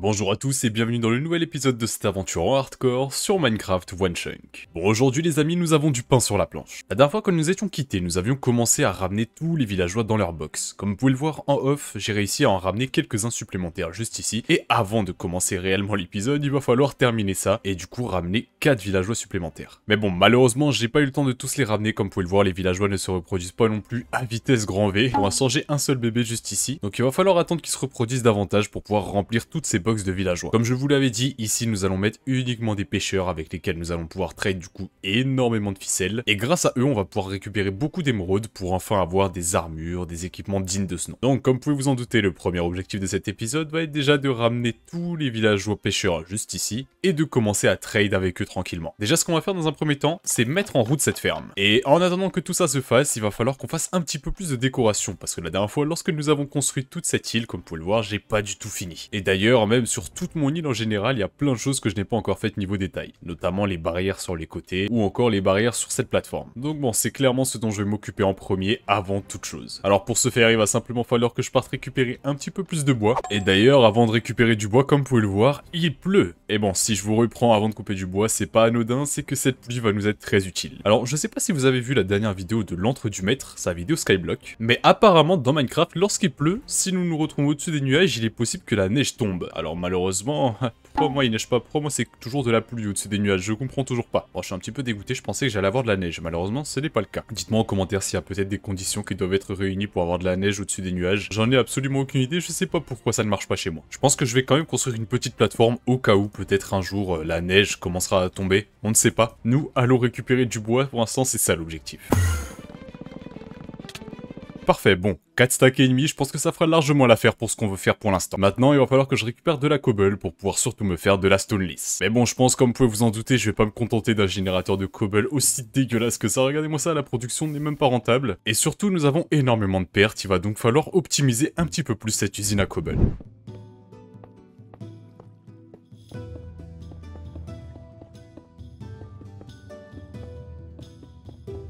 Bonjour à tous et bienvenue dans le nouvel épisode de cette aventure en hardcore sur Minecraft One Chunk. Bon aujourd'hui les amis nous avons du pain sur la planche. La dernière fois que nous étions quittés nous avions commencé à ramener tous les villageois dans leur box. Comme vous pouvez le voir en off j'ai réussi à en ramener quelques-uns supplémentaires juste ici et avant de commencer réellement l'épisode il va falloir terminer ça et du coup ramener 4 villageois supplémentaires. Mais bon malheureusement j'ai pas eu le temps de tous les ramener comme vous pouvez le voir les villageois ne se reproduisent pas non plus à vitesse grand V. On a changer un seul bébé juste ici donc il va falloir attendre qu'ils se reproduisent davantage pour pouvoir remplir toutes ces de villageois. Comme je vous l'avais dit, ici nous allons mettre uniquement des pêcheurs avec lesquels nous allons pouvoir trade du coup énormément de ficelles. Et grâce à eux, on va pouvoir récupérer beaucoup d'émeraudes pour enfin avoir des armures, des équipements dignes de ce nom. Donc comme vous pouvez vous en douter, le premier objectif de cet épisode va être déjà de ramener tous les villageois pêcheurs juste ici et de commencer à trade avec eux tranquillement. Déjà ce qu'on va faire dans un premier temps, c'est mettre en route cette ferme. Et en attendant que tout ça se fasse, il va falloir qu'on fasse un petit peu plus de décoration parce que la dernière fois, lorsque nous avons construit toute cette île, comme vous pouvez le voir, j'ai pas du tout fini. Et d'ailleurs, même sur toute mon île en général, il y a plein de choses que je n'ai pas encore faites niveau détail, notamment les barrières sur les côtés ou encore les barrières sur cette plateforme. Donc bon, c'est clairement ce dont je vais m'occuper en premier avant toute chose. Alors pour ce faire, il va simplement falloir que je parte récupérer un petit peu plus de bois. Et d'ailleurs, avant de récupérer du bois, comme vous pouvez le voir, il pleut. Et bon, si je vous reprends avant de couper du bois, c'est pas anodin, c'est que cette pluie va nous être très utile. Alors je sais pas si vous avez vu la dernière vidéo de lentre du maître, sa vidéo Skyblock, mais apparemment dans Minecraft, lorsqu'il pleut, si nous nous retrouvons au-dessus des nuages, il est possible que la neige tombe. Alors alors malheureusement, pour moi il neige pas, pour moi c'est toujours de la pluie ou dessus des nuages, je comprends toujours pas. Bon, je suis un petit peu dégoûté, je pensais que j'allais avoir de la neige, malheureusement ce n'est pas le cas. Dites-moi en commentaire s'il y a peut-être des conditions qui doivent être réunies pour avoir de la neige au-dessus des nuages. J'en ai absolument aucune idée, je sais pas pourquoi ça ne marche pas chez moi. Je pense que je vais quand même construire une petite plateforme au cas où peut-être un jour euh, la neige commencera à tomber, on ne sait pas. Nous allons récupérer du bois, pour l'instant c'est ça l'objectif. Parfait, bon, 4 stacks et demi, je pense que ça fera largement l'affaire pour ce qu'on veut faire pour l'instant. Maintenant, il va falloir que je récupère de la cobble pour pouvoir surtout me faire de la stone Mais bon, je pense, comme vous pouvez vous en douter, je vais pas me contenter d'un générateur de cobble aussi dégueulasse que ça. Regardez-moi ça, la production n'est même pas rentable. Et surtout, nous avons énormément de pertes, il va donc falloir optimiser un petit peu plus cette usine à cobble.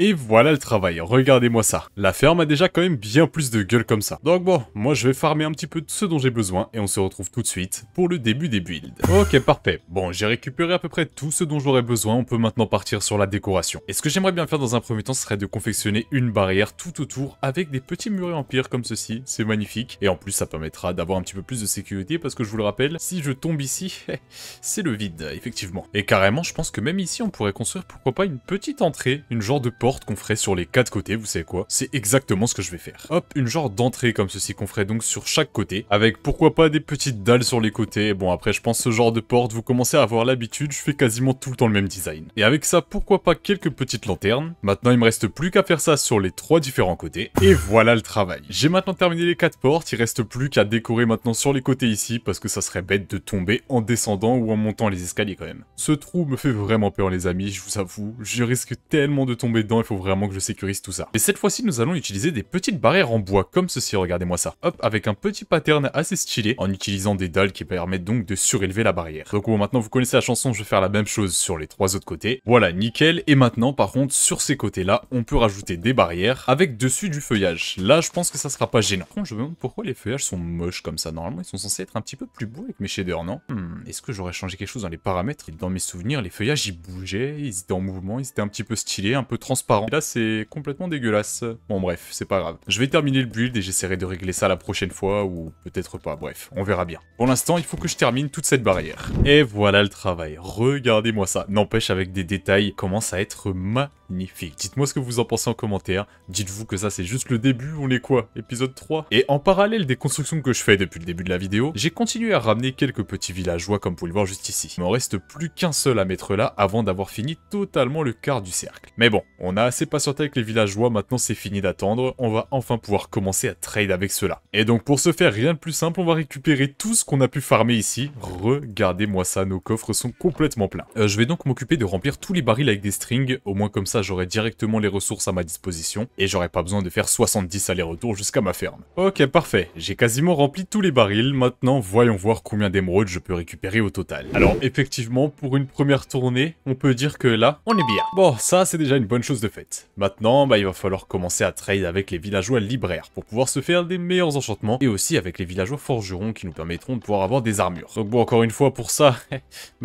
Et voilà le travail, regardez-moi ça. La ferme a déjà quand même bien plus de gueule comme ça. Donc bon, moi je vais farmer un petit peu de ce dont j'ai besoin et on se retrouve tout de suite pour le début des builds. Ok, parfait. Bon, j'ai récupéré à peu près tout ce dont j'aurais besoin, on peut maintenant partir sur la décoration. Et ce que j'aimerais bien faire dans un premier temps, ce serait de confectionner une barrière tout autour avec des petits murets en pierre comme ceci, c'est magnifique. Et en plus, ça permettra d'avoir un petit peu plus de sécurité parce que je vous le rappelle, si je tombe ici, c'est le vide, effectivement. Et carrément, je pense que même ici, on pourrait construire pourquoi pas une petite entrée, une genre de porte porte qu'on ferait sur les quatre côtés, vous savez quoi C'est exactement ce que je vais faire. Hop, une genre d'entrée comme ceci qu'on ferait donc sur chaque côté, avec pourquoi pas des petites dalles sur les côtés. Bon après je pense ce genre de porte, vous commencez à avoir l'habitude, je fais quasiment tout le temps le même design. Et avec ça, pourquoi pas quelques petites lanternes. Maintenant il me reste plus qu'à faire ça sur les trois différents côtés. Et voilà le travail. J'ai maintenant terminé les quatre portes, il reste plus qu'à décorer maintenant sur les côtés ici, parce que ça serait bête de tomber en descendant ou en montant les escaliers quand même. Ce trou me fait vraiment peur les amis, je vous avoue, je risque tellement de tomber dedans il faut vraiment que je sécurise tout ça. Mais cette fois-ci nous allons utiliser des petites barrières en bois comme ceci, regardez-moi ça. Hop, avec un petit pattern assez stylé en utilisant des dalles qui permettent donc de surélever la barrière. Donc bon, maintenant vous connaissez la chanson, je vais faire la même chose sur les trois autres côtés. Voilà, nickel. Et maintenant par contre sur ces côtés-là, on peut rajouter des barrières avec dessus du feuillage. Là je pense que ça sera pas gênant. je me demande pourquoi les feuillages sont moches comme ça. Normalement ils sont censés être un petit peu plus beaux avec mes shaders, non hmm, Est-ce que j'aurais changé quelque chose dans les paramètres Dans mes souvenirs, les feuillages ils bougeaient, ils étaient en mouvement, ils étaient un petit peu stylés, un peu transparents là, c'est complètement dégueulasse. Bon, bref, c'est pas grave. Je vais terminer le build et j'essaierai de régler ça la prochaine fois, ou peut-être pas, bref, on verra bien. Pour l'instant, il faut que je termine toute cette barrière. Et voilà le travail, regardez-moi ça. N'empêche, avec des détails, commence à être ma magnifique. Dites-moi ce que vous en pensez en commentaire. Dites-vous que ça c'est juste le début, on est quoi Épisode 3 Et en parallèle des constructions que je fais depuis le début de la vidéo, j'ai continué à ramener quelques petits villageois comme vous pouvez le voir juste ici. Il m'en reste plus qu'un seul à mettre là avant d'avoir fini totalement le quart du cercle. Mais bon, on a assez patienté avec les villageois, maintenant c'est fini d'attendre, on va enfin pouvoir commencer à trade avec cela. Et donc pour ce faire, rien de plus simple, on va récupérer tout ce qu'on a pu farmer ici. Regardez-moi ça, nos coffres sont complètement pleins. Euh, je vais donc m'occuper de remplir tous les barils avec des strings, au moins comme ça j'aurai directement les ressources à ma disposition et j'aurai pas besoin de faire 70 allers-retours jusqu'à ma ferme. Ok parfait, j'ai quasiment rempli tous les barils, maintenant voyons voir combien d'émeraudes je peux récupérer au total. Alors effectivement, pour une première tournée, on peut dire que là, on est bien. Bon, ça c'est déjà une bonne chose de faite. Maintenant, bah, il va falloir commencer à trade avec les villageois libraires pour pouvoir se faire des meilleurs enchantements et aussi avec les villageois forgerons qui nous permettront de pouvoir avoir des armures. Donc bon, encore une fois, pour ça, bah,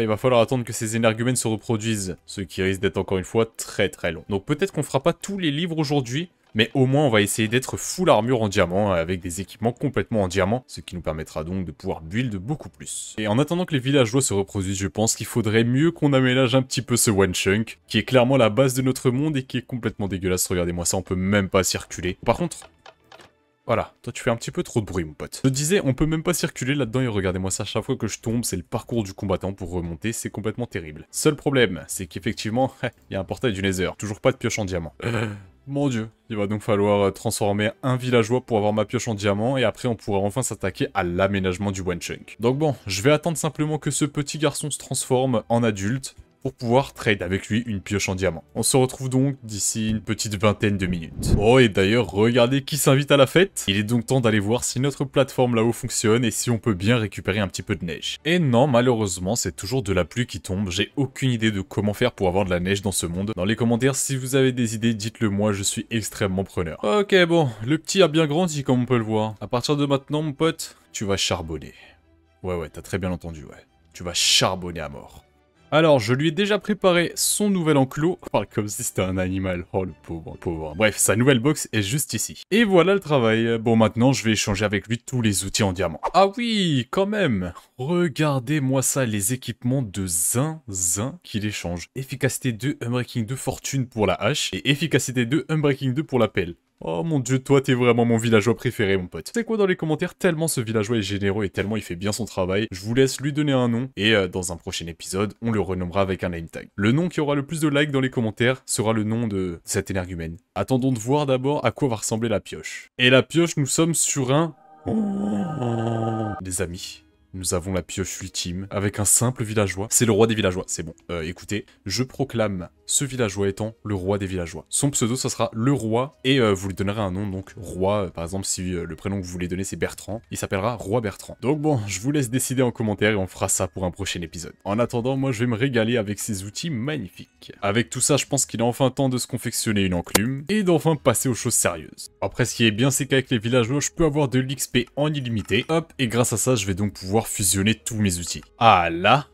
il va falloir attendre que ces énergumènes se reproduisent, ce qui risque d'être encore une fois très très donc peut-être qu'on fera pas tous les livres aujourd'hui, mais au moins on va essayer d'être full armure en diamant hein, avec des équipements complètement en diamant, ce qui nous permettra donc de pouvoir build beaucoup plus. Et en attendant que les villageois se reproduisent, je pense qu'il faudrait mieux qu'on aménage un petit peu ce One Chunk, qui est clairement la base de notre monde et qui est complètement dégueulasse, regardez-moi ça, on peut même pas circuler. Par contre, voilà, toi tu fais un petit peu trop de bruit mon pote. Je disais, on peut même pas circuler là-dedans et regardez-moi ça, chaque fois que je tombe, c'est le parcours du combattant pour remonter, c'est complètement terrible. Seul problème, c'est qu'effectivement, il y a un portail du laser, toujours pas de pioche en diamant. Mon dieu, il va donc falloir euh, transformer un villageois pour avoir ma pioche en diamant et après on pourra enfin s'attaquer à l'aménagement du one chunk. Donc bon, je vais attendre simplement que ce petit garçon se transforme en adulte pour pouvoir trade avec lui une pioche en diamant. On se retrouve donc d'ici une petite vingtaine de minutes. Oh et d'ailleurs regardez qui s'invite à la fête Il est donc temps d'aller voir si notre plateforme là-haut fonctionne et si on peut bien récupérer un petit peu de neige. Et non malheureusement c'est toujours de la pluie qui tombe, j'ai aucune idée de comment faire pour avoir de la neige dans ce monde. Dans les commentaires si vous avez des idées dites-le moi, je suis extrêmement preneur. Ok bon, le petit a bien grandi comme on peut le voir. À partir de maintenant mon pote, tu vas charbonner. Ouais ouais t'as très bien entendu ouais. Tu vas charbonner à mort. Alors, je lui ai déjà préparé son nouvel enclos. Oh, comme si c'était un animal. Oh, le pauvre, pauvre. Bref, sa nouvelle box est juste ici. Et voilà le travail. Bon, maintenant, je vais échanger avec lui tous les outils en diamant. Ah oui, quand même Regardez-moi ça, les équipements de zinzin qu'il échange. Efficacité 2, Unbreaking 2, Fortune pour la hache. Et efficacité 2, Unbreaking 2 pour la pelle. Oh mon dieu, toi t'es vraiment mon villageois préféré mon pote. C'est quoi dans les commentaires tellement ce villageois est généreux et tellement il fait bien son travail. Je vous laisse lui donner un nom et euh, dans un prochain épisode, on le renommera avec un name tag. Le nom qui aura le plus de likes dans les commentaires sera le nom de cet énergumène. Attendons de voir d'abord à quoi va ressembler la pioche. Et la pioche, nous sommes sur un... Oh. Les amis, nous avons la pioche ultime avec un simple villageois. C'est le roi des villageois, c'est bon. Euh, écoutez, je proclame ce villageois étant le roi des villageois. Son pseudo, ça sera le roi et euh, vous lui donnerez un nom, donc roi. Euh, par exemple, si le prénom que vous voulez donner, c'est Bertrand, il s'appellera roi Bertrand. Donc bon, je vous laisse décider en commentaire et on fera ça pour un prochain épisode. En attendant, moi, je vais me régaler avec ces outils magnifiques. Avec tout ça, je pense qu'il est enfin temps de se confectionner une enclume et d'enfin passer aux choses sérieuses. Après, ce qui est bien, c'est qu'avec les villageois, je peux avoir de l'XP en illimité. Hop, et grâce à ça, je vais donc pouvoir fusionner tous mes outils. Ah là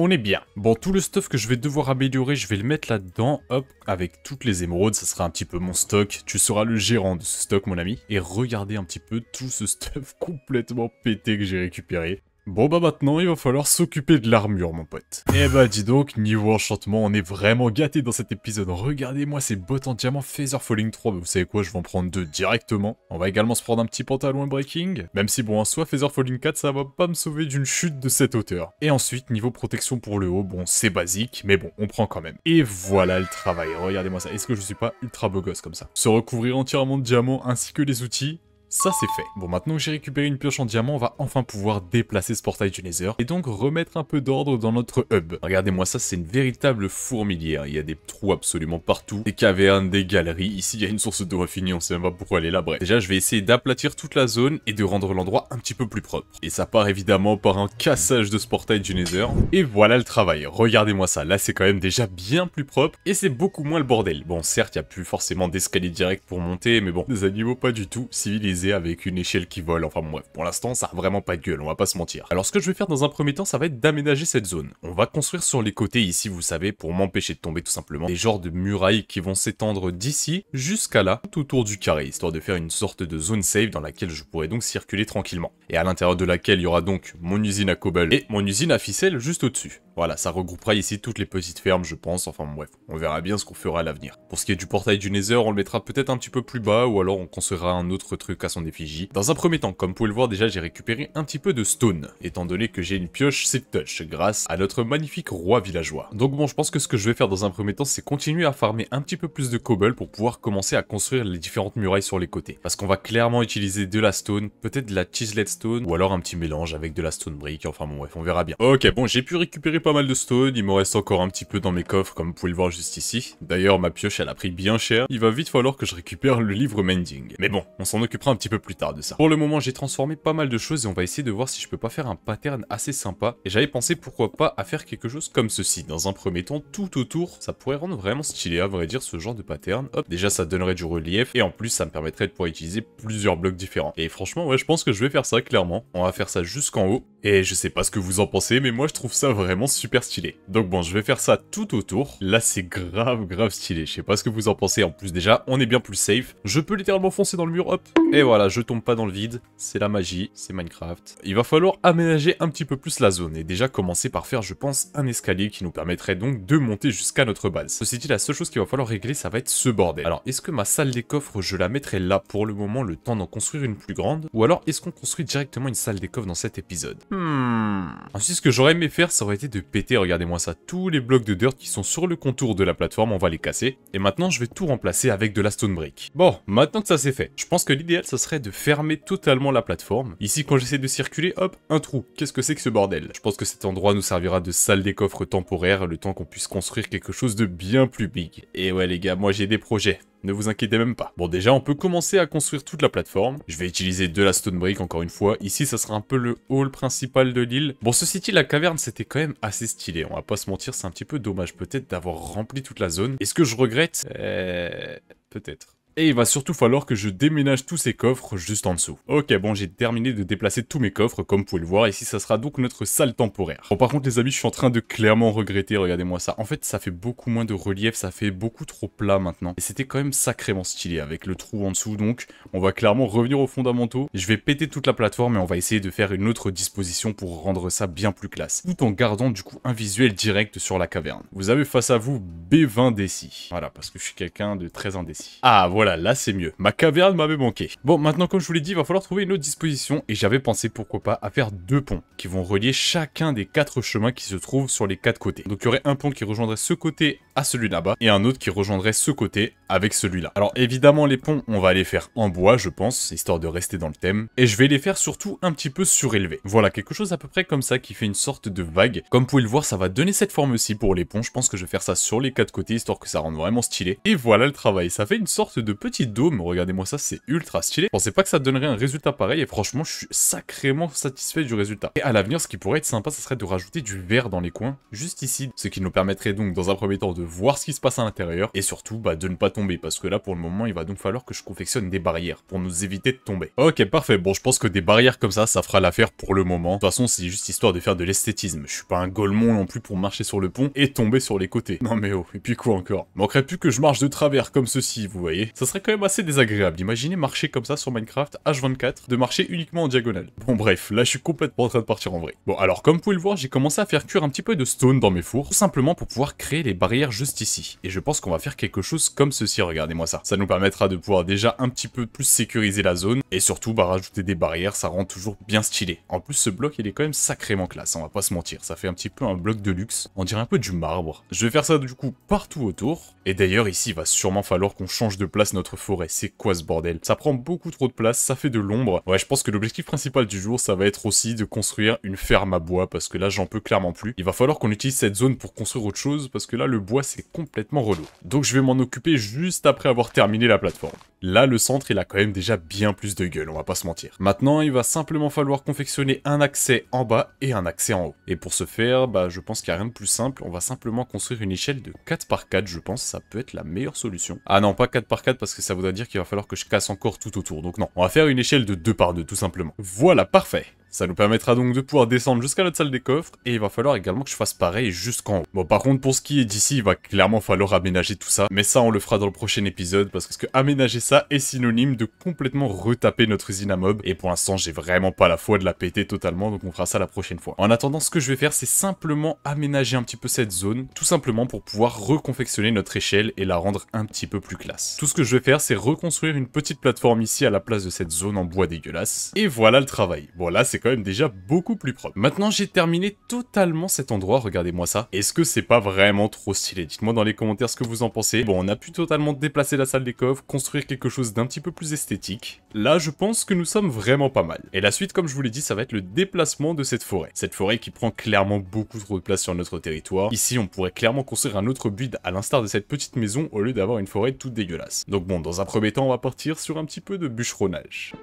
on est bien. Bon, tout le stuff que je vais devoir améliorer, je vais le mettre là-dedans, hop, avec toutes les émeraudes, ça sera un petit peu mon stock. Tu seras le gérant de ce stock, mon ami. Et regardez un petit peu tout ce stuff complètement pété que j'ai récupéré. Bon bah maintenant, il va falloir s'occuper de l'armure, mon pote. Eh bah dis donc, niveau enchantement, on est vraiment gâté dans cet épisode. Regardez-moi ces bottes en diamant Phaser Falling 3. Bah, vous savez quoi, je vais en prendre deux directement. On va également se prendre un petit pantalon breaking. Même si bon, soit Phaser Falling 4, ça va pas me sauver d'une chute de cette hauteur. Et ensuite, niveau protection pour le haut, bon, c'est basique, mais bon, on prend quand même. Et voilà le travail, regardez-moi ça. Est-ce que je suis pas ultra beau gosse comme ça Se recouvrir entièrement de diamants ainsi que les outils, ça c'est fait. Bon maintenant que j'ai récupéré une pioche en diamant, on va enfin pouvoir déplacer ce portail du Nether et donc remettre un peu d'ordre dans notre hub. Regardez-moi ça, c'est une véritable fourmilière. Il y a des trous absolument partout, des cavernes, des galeries. Ici il y a une source d'eau infinie, on sait même pas pourquoi elle est là. Bref, déjà je vais essayer d'aplatir toute la zone et de rendre l'endroit un petit peu plus propre. Et ça part évidemment par un cassage de ce portail du Nether. Et voilà le travail. Regardez-moi ça, là c'est quand même déjà bien plus propre et c'est beaucoup moins le bordel. Bon certes, il n'y a plus forcément d'escalier direct pour monter, mais bon, des animaux pas du tout civilisés avec une échelle qui vole. Enfin bref, pour l'instant, ça a vraiment pas de gueule, on va pas se mentir. Alors ce que je vais faire dans un premier temps, ça va être d'aménager cette zone. On va construire sur les côtés ici, vous savez, pour m'empêcher de tomber tout simplement, des genres de murailles qui vont s'étendre d'ici jusqu'à là, tout autour du carré, histoire de faire une sorte de zone safe dans laquelle je pourrais donc circuler tranquillement. Et à l'intérieur de laquelle il y aura donc mon usine à cobble et mon usine à ficelle juste au-dessus. Voilà, ça regroupera ici toutes les petites fermes, je pense. Enfin bref, on verra bien ce qu'on fera à l'avenir. Pour ce qui est du portail du Nether, on le mettra peut-être un petit peu plus bas, ou alors on construira un autre truc à son effigie. Dans un premier temps, comme vous pouvez le voir déjà, j'ai récupéré un petit peu de stone, étant donné que j'ai une pioche 7 touch grâce à notre magnifique roi villageois. Donc bon, je pense que ce que je vais faire dans un premier temps, c'est continuer à farmer un petit peu plus de cobble pour pouvoir commencer à construire les différentes murailles sur les côtés. Parce qu'on va clairement utiliser de la stone, peut-être de la chiselet stone, ou alors un petit mélange avec de la stone brick, enfin bon bref, on verra bien. Ok, bon, j'ai pu récupérer pas mal de stone, il me reste encore un petit peu dans mes coffres, comme vous pouvez le voir juste ici. D'ailleurs, ma pioche, elle a pris bien cher, il va vite falloir que je récupère le livre mending. Mais bon, on s'en occupera un petit peu plus tard de ça. Pour le moment, j'ai transformé pas mal de choses et on va essayer de voir si je peux pas faire un pattern assez sympa. Et j'avais pensé pourquoi pas à faire quelque chose comme ceci. Dans un premier temps, tout autour, ça pourrait rendre vraiment stylé à vrai dire ce genre de pattern. Hop, déjà ça donnerait du relief et en plus ça me permettrait de pouvoir utiliser plusieurs blocs différents. Et franchement, ouais, je pense que je vais faire ça clairement. On va faire ça jusqu'en haut. Et je sais pas ce que vous en pensez, mais moi je trouve ça vraiment super stylé. Donc bon, je vais faire ça tout autour. Là, c'est grave, grave stylé. Je sais pas ce que vous en pensez. En plus, déjà, on est bien plus safe. Je peux littéralement foncer dans le mur, hop. Et voilà, je tombe pas dans le vide. C'est la magie, c'est Minecraft. Il va falloir aménager un petit peu plus la zone. Et déjà, commencer par faire, je pense, un escalier qui nous permettrait donc de monter jusqu'à notre base. Ceci dit, la seule chose qu'il va falloir régler, ça va être ce bordel. Alors, est-ce que ma salle des coffres, je la mettrai là pour le moment, le temps d'en construire une plus grande Ou alors, est-ce qu'on construit directement une salle des coffres dans cet épisode Hmm. Ensuite, ce que j'aurais aimé faire, ça aurait été de péter, regardez-moi ça, tous les blocs de dirt qui sont sur le contour de la plateforme, on va les casser. Et maintenant, je vais tout remplacer avec de la stone brick. Bon, maintenant que ça c'est fait, je pense que l'idéal, ça serait de fermer totalement la plateforme. Ici, quand j'essaie de circuler, hop, un trou. Qu'est-ce que c'est que ce bordel Je pense que cet endroit nous servira de salle des coffres temporaire, le temps qu'on puisse construire quelque chose de bien plus big. Et ouais les gars, moi j'ai des projets. Ne vous inquiétez même pas. Bon déjà, on peut commencer à construire toute la plateforme. Je vais utiliser de la stone brick encore une fois. Ici, ça sera un peu le hall principal de l'île. Bon, ceci dit, la caverne, c'était quand même assez stylé. On va pas se mentir, c'est un petit peu dommage peut-être d'avoir rempli toute la zone. Est-ce que je regrette euh, Peut-être. Et il va surtout falloir que je déménage tous ces coffres juste en dessous. Ok, bon, j'ai terminé de déplacer tous mes coffres, comme vous pouvez le voir. Ici, ça sera donc notre salle temporaire. Bon, par contre, les amis, je suis en train de clairement regretter. Regardez-moi ça. En fait, ça fait beaucoup moins de relief. Ça fait beaucoup trop plat maintenant. Et c'était quand même sacrément stylé avec le trou en dessous. Donc, on va clairement revenir aux fondamentaux. Je vais péter toute la plateforme et on va essayer de faire une autre disposition pour rendre ça bien plus classe. Tout en gardant, du coup, un visuel direct sur la caverne. Vous avez face à vous B20 décis. Voilà, parce que je suis quelqu'un de très indécis. Ah, voilà là c'est mieux. Ma caverne m'avait manqué. Bon, maintenant comme je vous l'ai dit, il va falloir trouver une autre disposition et j'avais pensé pourquoi pas à faire deux ponts qui vont relier chacun des quatre chemins qui se trouvent sur les quatre côtés. Donc il y aurait un pont qui rejoindrait ce côté à celui là-bas et un autre qui rejoindrait ce côté avec celui-là. Alors évidemment les ponts, on va les faire en bois je pense, histoire de rester dans le thème. Et je vais les faire surtout un petit peu surélevés. Voilà, quelque chose à peu près comme ça qui fait une sorte de vague. Comme vous pouvez le voir, ça va donner cette forme ci pour les ponts. Je pense que je vais faire ça sur les quatre côtés histoire que ça rende vraiment stylé. Et voilà le travail, ça fait une sorte de petit dôme. Regardez-moi ça, c'est ultra stylé. Je pensais pas que ça donnerait un résultat pareil et franchement, je suis sacrément satisfait du résultat. Et à l'avenir, ce qui pourrait être sympa, ce serait de rajouter du verre dans les coins, juste ici. Ce qui nous permettrait donc, dans un premier temps, de voir ce qui se passe à l'intérieur et surtout, bah, de ne pas tomber. Parce que là, pour le moment, il va donc falloir que je confectionne des barrières pour nous éviter de tomber. Ok, parfait. Bon, je pense que des barrières comme ça, ça fera l'affaire pour le moment. De toute façon, c'est juste histoire de faire de l'esthétisme. Je suis pas un golemon non plus pour marcher sur le pont et tomber sur les côtés. Non mais oh, et puis quoi encore Manquerait plus que je marche de travers comme ceci, vous voyez serait quand même assez désagréable. Imaginez marcher comme ça sur Minecraft H24, de marcher uniquement en diagonale. Bon bref, là je suis complètement en train de partir en vrai. Bon alors comme vous pouvez le voir, j'ai commencé à faire cuire un petit peu de stone dans mes fours, tout simplement pour pouvoir créer les barrières juste ici. Et je pense qu'on va faire quelque chose comme ceci, regardez-moi ça. Ça nous permettra de pouvoir déjà un petit peu plus sécuriser la zone, et surtout bah rajouter des barrières, ça rend toujours bien stylé. En plus ce bloc il est quand même sacrément classe, hein, on va pas se mentir, ça fait un petit peu un bloc de luxe, on dirait un peu du marbre. Je vais faire ça du coup partout autour, et d'ailleurs ici il va sûrement falloir qu'on change de place notre forêt C'est quoi ce bordel Ça prend beaucoup trop de place, ça fait de l'ombre. Ouais, je pense que l'objectif principal du jour, ça va être aussi de construire une ferme à bois, parce que là, j'en peux clairement plus. Il va falloir qu'on utilise cette zone pour construire autre chose, parce que là, le bois, c'est complètement relou. Donc, je vais m'en occuper juste après avoir terminé la plateforme. Là, le centre, il a quand même déjà bien plus de gueule, on va pas se mentir. Maintenant, il va simplement falloir confectionner un accès en bas et un accès en haut. Et pour ce faire, bah, je pense qu'il y a rien de plus simple, on va simplement construire une échelle de 4x4, je pense, ça peut être la meilleure solution. Ah non, pas 4x4 parce que ça voudrait dire qu'il va falloir que je casse encore tout autour, donc non. On va faire une échelle de 2x2, tout simplement. Voilà, parfait ça nous permettra donc de pouvoir descendre jusqu'à notre salle des coffres, et il va falloir également que je fasse pareil jusqu'en haut. Bon, par contre, pour ce qui est d'ici, il va clairement falloir aménager tout ça, mais ça, on le fera dans le prochain épisode, parce que aménager ça est synonyme de complètement retaper notre usine à mob, et pour l'instant, j'ai vraiment pas la foi de la péter totalement, donc on fera ça la prochaine fois. En attendant, ce que je vais faire, c'est simplement aménager un petit peu cette zone, tout simplement pour pouvoir reconfectionner notre échelle et la rendre un petit peu plus classe. Tout ce que je vais faire, c'est reconstruire une petite plateforme ici à la place de cette zone en bois dégueulasse, et voilà le travail. c'est déjà beaucoup plus propre. Maintenant, j'ai terminé totalement cet endroit, regardez-moi ça. Est-ce que c'est pas vraiment trop stylé Dites-moi dans les commentaires ce que vous en pensez. Bon, on a pu totalement déplacer la salle des coffres, construire quelque chose d'un petit peu plus esthétique. Là, je pense que nous sommes vraiment pas mal. Et la suite, comme je vous l'ai dit, ça va être le déplacement de cette forêt. Cette forêt qui prend clairement beaucoup trop de place sur notre territoire. Ici, on pourrait clairement construire un autre build à l'instar de cette petite maison au lieu d'avoir une forêt toute dégueulasse. Donc bon, dans un premier temps, on va partir sur un petit peu de bûcheronnage.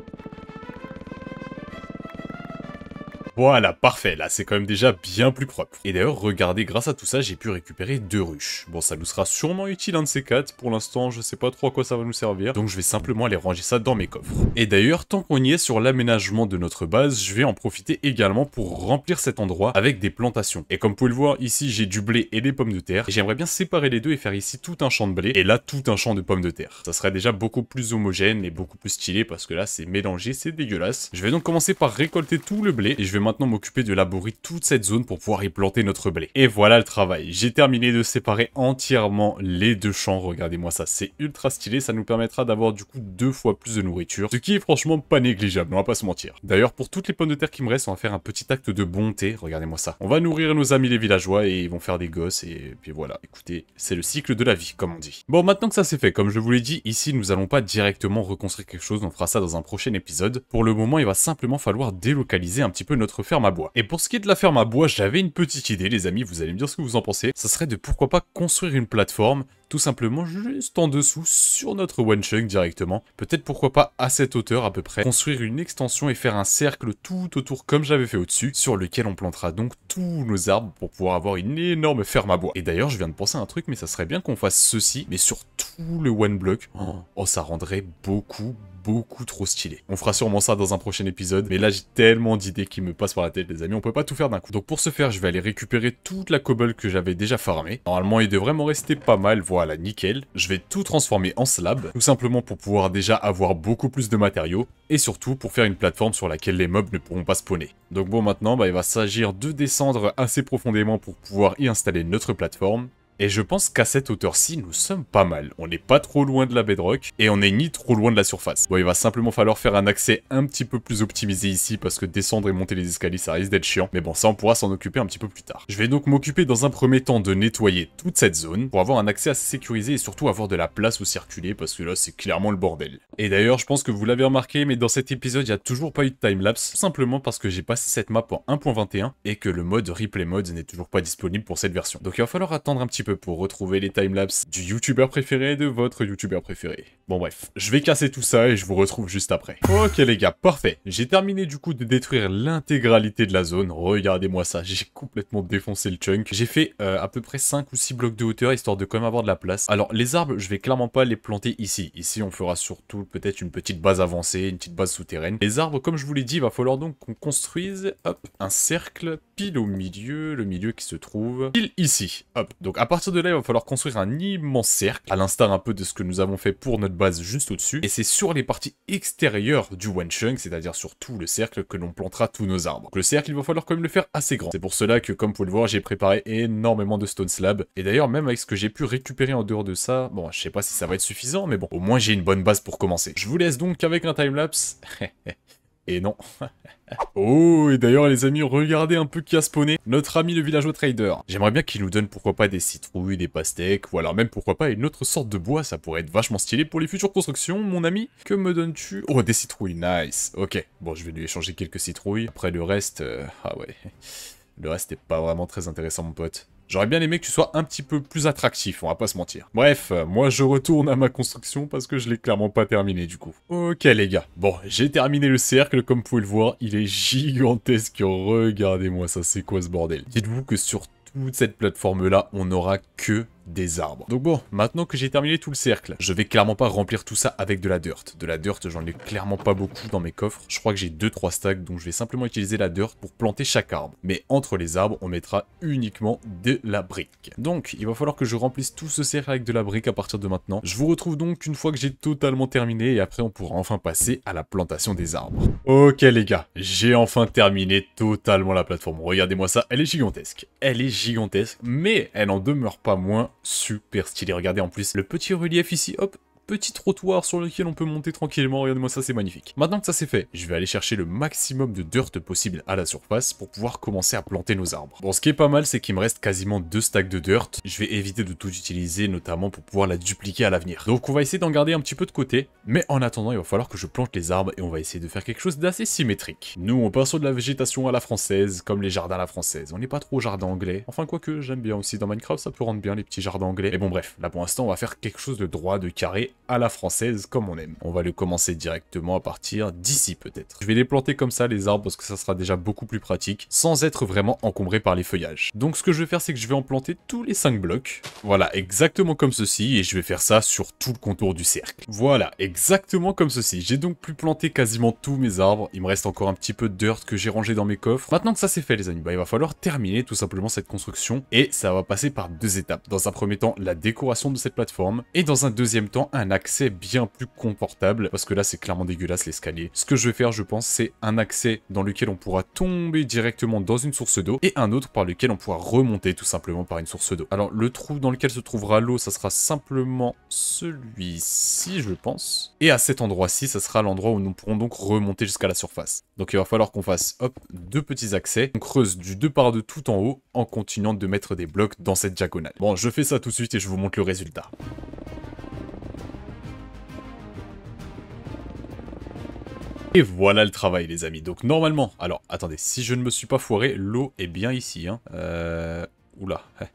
Voilà, parfait, là c'est quand même déjà bien plus propre. Et d'ailleurs, regardez, grâce à tout ça, j'ai pu récupérer deux ruches. Bon, ça nous sera sûrement utile un de ces quatre, pour l'instant je sais pas trop à quoi ça va nous servir, donc je vais simplement aller ranger ça dans mes coffres. Et d'ailleurs, tant qu'on y est sur l'aménagement de notre base, je vais en profiter également pour remplir cet endroit avec des plantations. Et comme vous pouvez le voir, ici j'ai du blé et des pommes de terre, j'aimerais bien séparer les deux et faire ici tout un champ de blé, et là tout un champ de pommes de terre. Ça serait déjà beaucoup plus homogène et beaucoup plus stylé, parce que là c'est mélangé, c'est dégueulasse. Je vais donc commencer par récolter tout le blé, et je vais maintenant m'occuper de labourer toute cette zone pour pouvoir y planter notre blé. Et voilà le travail. J'ai terminé de séparer entièrement les deux champs. Regardez-moi ça, c'est ultra stylé. Ça nous permettra d'avoir du coup deux fois plus de nourriture. Ce qui est franchement pas négligeable, on va pas se mentir. D'ailleurs, pour toutes les pommes de terre qui me restent, on va faire un petit acte de bonté. Regardez-moi ça. On va nourrir nos amis les villageois et ils vont faire des gosses. Et puis voilà, écoutez, c'est le cycle de la vie, comme on dit. Bon, maintenant que ça c'est fait, comme je vous l'ai dit, ici nous allons pas directement reconstruire quelque chose. On fera ça dans un prochain épisode. Pour le moment, il va simplement falloir délocaliser un petit peu notre ferme à bois. Et pour ce qui est de la ferme à bois, j'avais une petite idée les amis, vous allez me dire ce que vous en pensez. Ça serait de pourquoi pas construire une plateforme tout simplement juste en dessous sur notre one chunk directement. Peut-être pourquoi pas à cette hauteur à peu près, construire une extension et faire un cercle tout autour comme j'avais fait au-dessus, sur lequel on plantera donc tous nos arbres pour pouvoir avoir une énorme ferme à bois. Et d'ailleurs, je viens de penser à un truc, mais ça serait bien qu'on fasse ceci, mais sur tout le one block. Oh, oh, ça rendrait beaucoup, beaucoup trop stylé. On fera sûrement ça dans un prochain épisode, mais là j'ai tellement d'idées qui me passent par la tête les amis, on peut pas tout faire d'un coup. Donc pour ce faire, je vais aller récupérer toute la cobble que j'avais déjà farmée. Normalement, il devrait m'en rester pas mal, voilà, nickel. Je vais tout transformer en slab, tout simplement pour pouvoir déjà avoir beaucoup plus de matériaux, et surtout pour faire une plateforme sur laquelle les mobs ne pourront pas spawner. Donc bon, maintenant, bah, il va s'agir de descendre assez profondément pour pouvoir y installer notre plateforme. Et je pense qu'à cette hauteur-ci, nous sommes pas mal. On n'est pas trop loin de la bedrock et on n'est ni trop loin de la surface. Bon, il va simplement falloir faire un accès un petit peu plus optimisé ici parce que descendre et monter les escaliers, ça risque d'être chiant. Mais bon, ça, on pourra s'en occuper un petit peu plus tard. Je vais donc m'occuper dans un premier temps de nettoyer toute cette zone pour avoir un accès assez sécurisé et surtout avoir de la place où circuler parce que là, c'est clairement le bordel. Et d'ailleurs, je pense que vous l'avez remarqué, mais dans cet épisode, il n'y a toujours pas eu de time lapse simplement parce que j'ai passé cette map en 1.21 et que le mode replay mode n'est toujours pas disponible pour cette version. Donc il va falloir attendre un petit pour retrouver les timelapses du youtubeur préféré de votre youtubeur préféré. Bon bref, je vais casser tout ça et je vous retrouve juste après. Ok les gars, parfait. J'ai terminé du coup de détruire l'intégralité de la zone. Regardez-moi ça, j'ai complètement défoncé le chunk. J'ai fait euh, à peu près 5 ou 6 blocs de hauteur, histoire de quand même avoir de la place. Alors les arbres, je vais clairement pas les planter ici. Ici, on fera surtout peut-être une petite base avancée, une petite base souterraine. Les arbres, comme je vous l'ai dit, il va falloir donc qu'on construise, hop, un cercle pile au milieu, le milieu qui se trouve pile ici. Hop, donc à part partir de là, il va falloir construire un immense cercle, à l'instar un peu de ce que nous avons fait pour notre base juste au-dessus. Et c'est sur les parties extérieures du Wencheng, c'est-à-dire sur tout le cercle, que l'on plantera tous nos arbres. Donc le cercle, il va falloir quand même le faire assez grand. C'est pour cela que, comme vous pouvez le voir, j'ai préparé énormément de stone slab. Et d'ailleurs, même avec ce que j'ai pu récupérer en dehors de ça, bon, je sais pas si ça va être suffisant, mais bon, au moins j'ai une bonne base pour commencer. Je vous laisse donc avec un timelapse. Et non. oh, et d'ailleurs les amis, regardez un peu qui a spawné notre ami le villageois trader. J'aimerais bien qu'il nous donne pourquoi pas des citrouilles, des pastèques, ou alors même pourquoi pas une autre sorte de bois, ça pourrait être vachement stylé pour les futures constructions, mon ami. Que me donnes-tu Oh, des citrouilles, nice. Ok, bon je vais lui échanger quelques citrouilles. Après le reste, euh, ah ouais, le reste n'est pas vraiment très intéressant mon pote. J'aurais bien aimé que tu sois un petit peu plus attractif, on va pas se mentir. Bref, euh, moi je retourne à ma construction parce que je l'ai clairement pas terminé du coup. Ok les gars, bon, j'ai terminé le cercle, comme vous pouvez le voir, il est gigantesque, regardez-moi ça, c'est quoi ce bordel Dites-vous que sur toute cette plateforme là, on n'aura que des arbres. Donc bon, maintenant que j'ai terminé tout le cercle, je vais clairement pas remplir tout ça avec de la dirt. De la dirt, j'en ai clairement pas beaucoup dans mes coffres. Je crois que j'ai 2-3 stacks, donc je vais simplement utiliser la dirt pour planter chaque arbre. Mais entre les arbres, on mettra uniquement de la brique. Donc, il va falloir que je remplisse tout ce cercle avec de la brique à partir de maintenant. Je vous retrouve donc une fois que j'ai totalement terminé et après on pourra enfin passer à la plantation des arbres. Ok les gars, j'ai enfin terminé totalement la plateforme. Regardez-moi ça, elle est gigantesque. Elle est gigantesque, mais elle en demeure pas moins super stylé. Regardez en plus le petit relief ici, hop, petit trottoir sur lequel on peut monter tranquillement, regardez-moi ça, c'est magnifique. Maintenant que ça c'est fait, je vais aller chercher le maximum de dirt possible à la surface pour pouvoir commencer à planter nos arbres. Bon, ce qui est pas mal, c'est qu'il me reste quasiment deux stacks de dirt. Je vais éviter de tout utiliser, notamment pour pouvoir la dupliquer à l'avenir. Donc on va essayer d'en garder un petit peu de côté, mais en attendant, il va falloir que je plante les arbres et on va essayer de faire quelque chose d'assez symétrique. Nous, on passe sur de la végétation à la française, comme les jardins à la française. On n'est pas trop au jardin anglais. Enfin, quoique, j'aime bien aussi dans Minecraft, ça peut rendre bien les petits jardins anglais. Mais bon, bref, là pour l'instant, on va faire quelque chose de droit, de carré, à la française comme on aime. On va le commencer directement à partir d'ici peut-être. Je vais les planter comme ça les arbres parce que ça sera déjà beaucoup plus pratique sans être vraiment encombré par les feuillages. Donc ce que je vais faire c'est que je vais en planter tous les 5 blocs. Voilà exactement comme ceci et je vais faire ça sur tout le contour du cercle. Voilà exactement comme ceci. J'ai donc pu planter quasiment tous mes arbres. Il me reste encore un petit peu de dirt que j'ai rangé dans mes coffres. Maintenant que ça c'est fait les amis, bah, il va falloir terminer tout simplement cette construction et ça va passer par deux étapes. Dans un premier temps la décoration de cette plateforme et dans un deuxième temps un accès bien plus confortable, parce que là c'est clairement dégueulasse l'escalier. Ce que je vais faire je pense c'est un accès dans lequel on pourra tomber directement dans une source d'eau, et un autre par lequel on pourra remonter tout simplement par une source d'eau. Alors le trou dans lequel se trouvera l'eau, ça sera simplement celui-ci je pense, et à cet endroit-ci, ça sera l'endroit où nous pourrons donc remonter jusqu'à la surface. Donc il va falloir qu'on fasse deux petits accès, on creuse du deux par de tout en haut, en continuant de mettre des blocs dans cette diagonale. Bon, je fais ça tout de suite et je vous montre le résultat. Et voilà le travail les amis, donc normalement, alors attendez, si je ne me suis pas foiré, l'eau est bien ici, hein. euh... Oula, eh,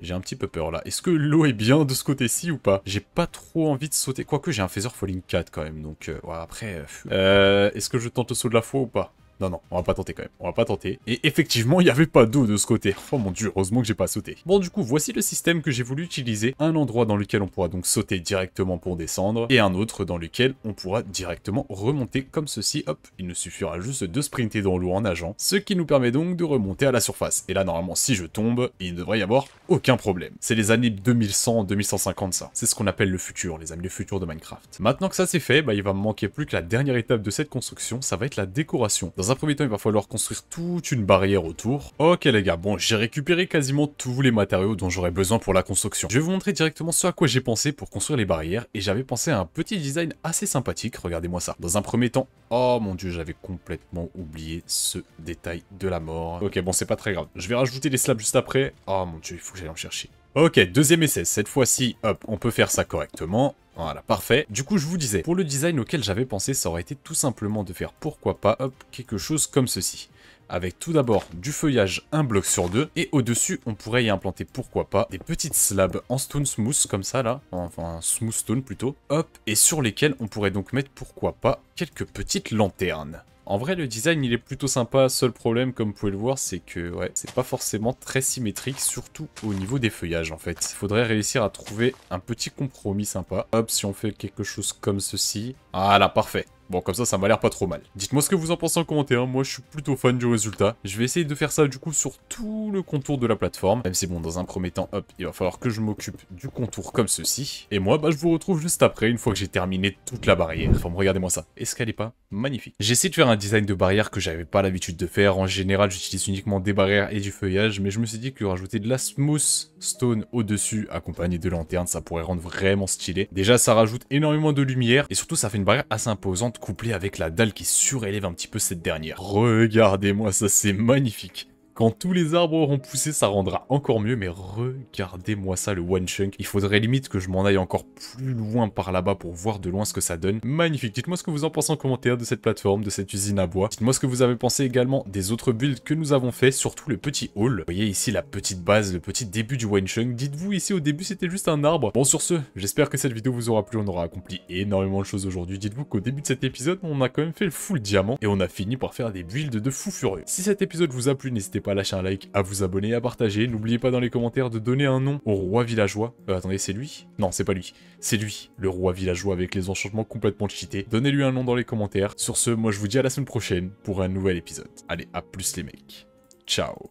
j'ai un petit peu peur là. Est-ce que l'eau est bien de ce côté-ci ou pas J'ai pas trop envie de sauter. Quoique j'ai un phaser Falling 4 quand même, donc euh, ouais, après... Euh, euh, est-ce que je tente le saut de la foi ou pas non, non, on va pas tenter quand même. On va pas tenter. Et effectivement, il n'y avait pas d'eau de ce côté. Oh mon dieu, heureusement que j'ai pas sauté. Bon, du coup, voici le système que j'ai voulu utiliser. Un endroit dans lequel on pourra donc sauter directement pour descendre. Et un autre dans lequel on pourra directement remonter comme ceci. Hop, il nous suffira juste de sprinter dans l'eau en nageant. Ce qui nous permet donc de remonter à la surface. Et là, normalement, si je tombe, il ne devrait y avoir aucun problème. C'est les années 2100, 2150 ça. C'est ce qu'on appelle le futur, les amis, le futur de Minecraft. Maintenant que ça c'est fait, bah, il va me manquer plus que la dernière étape de cette construction. Ça va être la décoration un premier temps, il va falloir construire toute une barrière autour. Ok les gars, bon, j'ai récupéré quasiment tous les matériaux dont j'aurais besoin pour la construction. Je vais vous montrer directement ce à quoi j'ai pensé pour construire les barrières, et j'avais pensé à un petit design assez sympathique, regardez-moi ça. Dans un premier temps, oh mon dieu, j'avais complètement oublié ce détail de la mort. Ok, bon, c'est pas très grave. Je vais rajouter les slabs juste après. Oh mon dieu, il faut que j'aille en chercher. Ok, deuxième essai, cette fois-ci, hop, on peut faire ça correctement. Voilà, parfait. Du coup, je vous disais, pour le design auquel j'avais pensé, ça aurait été tout simplement de faire, pourquoi pas, hop, quelque chose comme ceci. Avec tout d'abord du feuillage, un bloc sur deux, et au-dessus, on pourrait y implanter, pourquoi pas, des petites slabs en stone smooth, comme ça, là, enfin, smooth stone plutôt, hop, et sur lesquelles on pourrait donc mettre, pourquoi pas, quelques petites lanternes. En vrai, le design, il est plutôt sympa. Seul problème, comme vous pouvez le voir, c'est que c'est pas forcément très symétrique, surtout au niveau des feuillages, en fait. Il faudrait réussir à trouver un petit compromis sympa. Hop, si on fait quelque chose comme ceci. Voilà, parfait. Bon, comme ça, ça m'a l'air pas trop mal. Dites-moi ce que vous en pensez en commentaire, moi je suis plutôt fan du résultat. Je vais essayer de faire ça du coup sur tout le contour de la plateforme. Même si bon, dans un premier temps, hop, il va falloir que je m'occupe du contour comme ceci. Et moi, bah je vous retrouve juste après, une fois que j'ai terminé toute la barrière. Enfin, regardez-moi ça, Est-ce qu'elle est pas, magnifique. J'ai essayé de faire un design de barrière que j'avais pas l'habitude de faire. En général, j'utilise uniquement des barrières et du feuillage, mais je me suis dit que rajouter de la smooth stone au-dessus, accompagné de lanternes, ça pourrait rendre vraiment stylé. Déjà, ça rajoute énormément de lumière, et surtout, ça fait une barrière assez imposante couplé avec la dalle qui surélève un petit peu cette dernière. Regardez-moi ça, c'est magnifique. Quand tous les arbres auront poussé, ça rendra encore mieux, mais regardez-moi ça, le One Chunk. Il faudrait limite que je m'en aille encore plus loin par là-bas pour voir de loin ce que ça donne. Magnifique, dites-moi ce que vous en pensez en commentaire de cette plateforme, de cette usine à bois. Dites-moi ce que vous avez pensé également des autres builds que nous avons fait, surtout le petit hall. Vous voyez ici la petite base, le petit début du One Chunk. Dites-vous ici au début c'était juste un arbre. Bon sur ce, j'espère que cette vidéo vous aura plu, on aura accompli énormément de choses aujourd'hui. Dites-vous qu'au début de cet épisode, on a quand même fait le full diamant et on a fini par faire des builds de fou furieux. Si cet épisode vous a plu, n'hésitez pas à lâcher un like, à vous abonner, à partager. N'oubliez pas dans les commentaires de donner un nom au roi villageois. Euh, attendez, c'est lui Non, c'est pas lui. C'est lui, le roi villageois avec les enchantements complètement cheatés. Donnez-lui un nom dans les commentaires. Sur ce, moi je vous dis à la semaine prochaine pour un nouvel épisode. Allez, à plus les mecs. Ciao